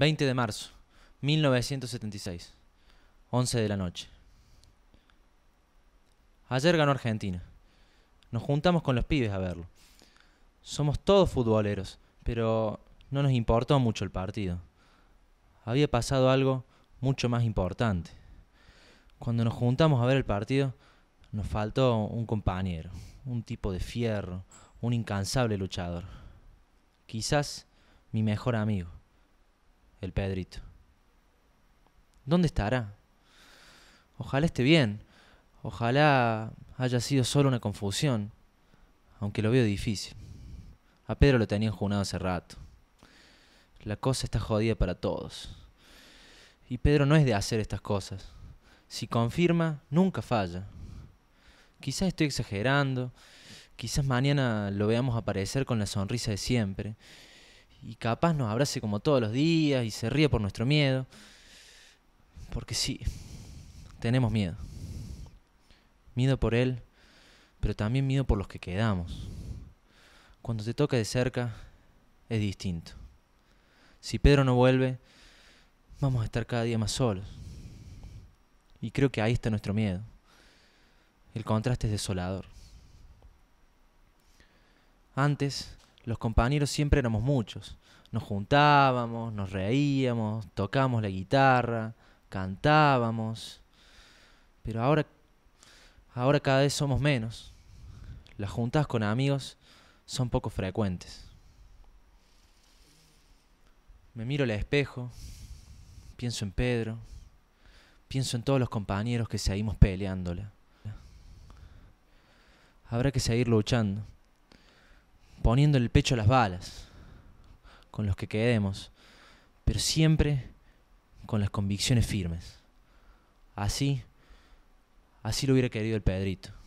20 de marzo, 1976, 11 de la noche. Ayer ganó Argentina. Nos juntamos con los pibes a verlo. Somos todos futboleros, pero no nos importó mucho el partido. Había pasado algo mucho más importante. Cuando nos juntamos a ver el partido, nos faltó un compañero, un tipo de fierro, un incansable luchador. Quizás mi mejor amigo el Pedrito. ¿Dónde estará? Ojalá esté bien. Ojalá haya sido solo una confusión. Aunque lo veo difícil. A Pedro lo tenían junado hace rato. La cosa está jodida para todos. Y Pedro no es de hacer estas cosas. Si confirma, nunca falla. Quizás estoy exagerando. Quizás mañana lo veamos aparecer con la sonrisa de siempre y capaz nos abrace como todos los días y se ríe por nuestro miedo. Porque sí, tenemos miedo. Miedo por él, pero también miedo por los que quedamos. Cuando te toca de cerca, es distinto. Si Pedro no vuelve, vamos a estar cada día más solos. Y creo que ahí está nuestro miedo. El contraste es desolador. Antes, los compañeros siempre éramos muchos. Nos juntábamos, nos reíamos, tocábamos la guitarra, cantábamos. Pero ahora, ahora cada vez somos menos. Las juntas con amigos son poco frecuentes. Me miro al espejo, pienso en Pedro, pienso en todos los compañeros que seguimos peleándola. Habrá que seguir luchando poniendo el pecho a las balas, con los que quedemos, pero siempre con las convicciones firmes. Así, así lo hubiera querido el Pedrito.